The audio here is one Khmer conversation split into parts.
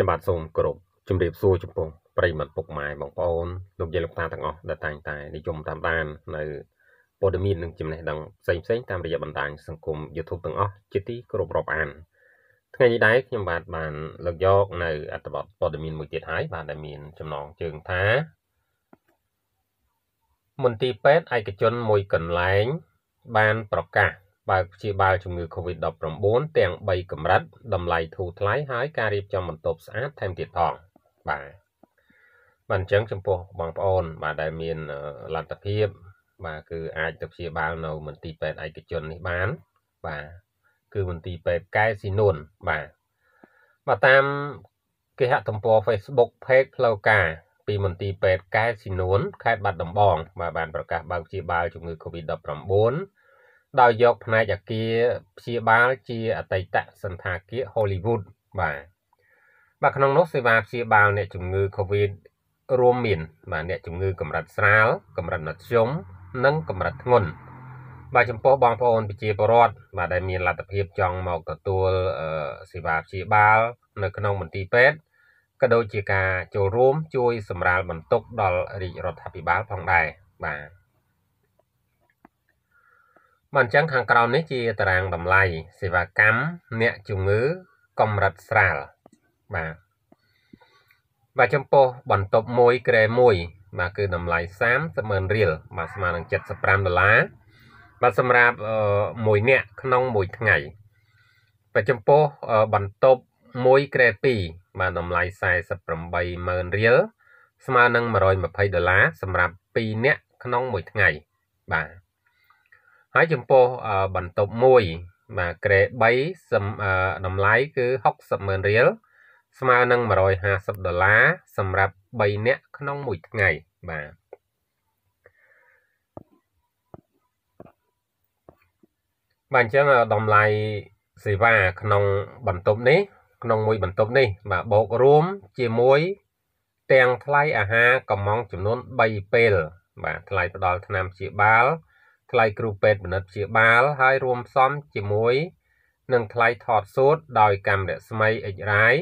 ខ្ញុំបាទសូមគោរពជំរាបសួរចំពោះប្រិយមិត្តពុកម៉ែបងប្អូនលោកយាយលោកតាទាំងអស់ដែលតែងតែនិយមតាមដាននៅព័ត៌មាននិងចំណេះដឹងផ្សេងផ្សេងតាមរយៈបណ្ដាញសង្គម YouTube ទាំងអស់ជាទីគោរពរាប់អាន ថ្ងៃនេះដែរខ្ញុំបាទបានលើកយក នៅ អត្ថបទព័ត៌មានមួយទៀតហើយបាទដែលមានចំណងជើងថាមន្ទីរពេទ្យឯកជនមួយកន្លែងបានប្រកាសបើកព្យាបាលជំងឺ Covid-19 ទាំង3កម្រិតតម្លៃធូរថ្លៃហើយការរៀបចំបន្ទប់ស្អាតថែមទៀតផងបាទបាទអញ្ចឹងចំពោះបងប្អូន បាទដែលមានលទ្ធភាព បាទគឺអាចទៅព្យាបាលនៅមន្ទីរពេទ្យឯកជននេះបានបាទគឺមន្ទីរពេទ្យកែស៊ីនួនបាទបាទតាមគេហទំព័រ Facebook Page ផ្លូវការពីមន្ទីរពេទ្យកែស៊ីនួនខេត្តបាត់ដំបង បាទបានប្រកាសបើកព្យាបាលជំងឺ Covid-19 ដោយយកផ្នែកអគារព្យាបាលជាអតីតសន្តាគារ Hollywood បាទបាទក្នុងនោះសេវាព្យាបាលអ្នកជំងឺ COVID រួមមានបាទអ្នកជំងឺ កម្រិតស្រាលកម្រិតមធ្យមនិងកម្រិតធ្ងន់បាទចំពោះបងប្អូនប្រជាពលរដ្ឋបាទដែលមានលទ្ធភាពចង់មកទទួលសេវាព្យាបាលនៅក្នុងមន្ទីរពេទ្យក៏ដូចជាការចូលរួមជួយ សម្រាលបន្ទុក ដល់រាជរដ្ឋាភិបាលផងដែរបាទបាទអញ្ចឹងខាងក្រោមនេះជាតារាងតម្លៃសេវាកម្មអ្នកជំងឺកម្រិតស្រាលបាទបាទចំពោះបន្ទប់1ក្រែ1បាទគឺតម្លៃ30,000រៀលបាទស្មើនឹង75ដុល្លារបាទសម្រាប់មួយអ្នកក្នុងមួយថ្ងៃបាទចំពោះបន្ទប់1ក្រែ2បាទតម្លៃ48,000រៀលស្មើនឹង120ដុល្លារសម្រាប់2អ្នកក្នុងមួយថ្ងៃបាទហើយចំពោះបន្ទប់មួយបាទក្រេ3សំតម្លៃ គឺ60ម៉ឺនរៀលស្មើនឹង150ដុល្លារសម្រាប់3នាក់ក្នុងមួយថ្ងៃបាទបាទអញ្ចឹងតម្លៃសេវាក្នុង បន្ទប់នេះ ក្នុងមួយ បន្ទប់នេះបាទបូករួមជាមួយ ទាំងថ្លៃអាហារកំងចំនួន3ពេល បាទថ្លៃផ្ដល់ថ្នាំព្យាបាលថ្លៃគ្រូពេទ្យបណ្ឌិតព្យាបាល ហើយរួមផ្សំជាមួយនឹងថ្លៃថតសូត្រដោយកាំរស្មី X-ray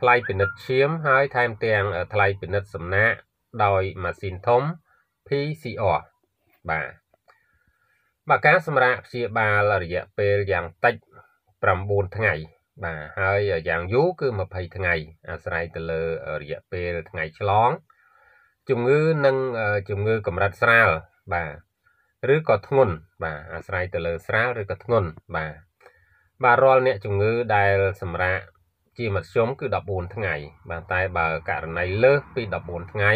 ថ្លៃពិនិត្យឈាមហើយថែមទាំងថ្លៃពិនិត្យសំណាក់ដោយម៉ាស៊ីនធំ PCR បាទបាទការសម្រាកព្យាបាលរយៈពេលយ៉ាងតិច9ថ្ងៃ បាទហើយយ៉ាងយូរគឺ20ថ្ងៃ អាស្រ័យទៅលើរយៈពេលថ្ងៃឆ្លង ជំងឺនិងជំងឺកម្រិតស្រាលបាទឬក៏ធ្ងន់បាទអាស្រ័យទៅលើស្រាលឬក៏ធ្ងន់បាទបាទរាល់អ្នកជំងឺដែលសម្រាកជាមធ្យមគឺ14ថ្ងៃ បាទតែបើករណីលើសពី14ថ្ងៃ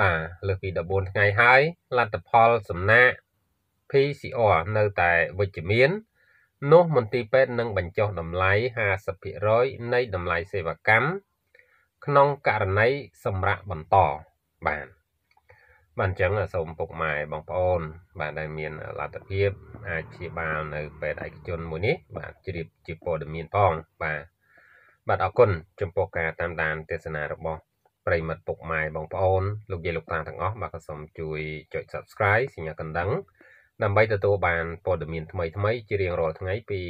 បាទលើសពី14ថ្ងៃហើយលទ្ធផលសំណាក់ PCR នៅតែវិជ្ជមាន នោះមន្ទីរពេទ្យនឹងបញ្ចុះតម្លៃ50%នៃតម្លៃសេវាកម្មក្នុងករណីសម្រាប់បន្តបាទបាទអញ្ចឹងសូមពុកម៉ែបងប្អូន បាទដែលមានលទ្ធភាពអាចព្យាបាលនៅពេទ្យឯកជនមួយនេះ បាទជ្រាបជាព័ត៌មានផងបាទបាទអរគុណចំពោះការតាមដាន ទេសនារបស់ប្រិមិត្តពុកម៉ែបងប្អូនលោកយាយលោកតាទាំងអស់បាទក៏សូមជួយចុច Subscribe សញ្ញាកណ្ដឹង ដើម្បីទទួលបានព័ត៌មានថ្មីថ្មីជារៀងរាល់ថ្ងៃ ពី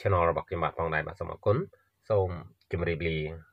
Channel របស់ខ្ញុំបាទផងដែរបាទសូមអរគុណសូមជម្រាបលា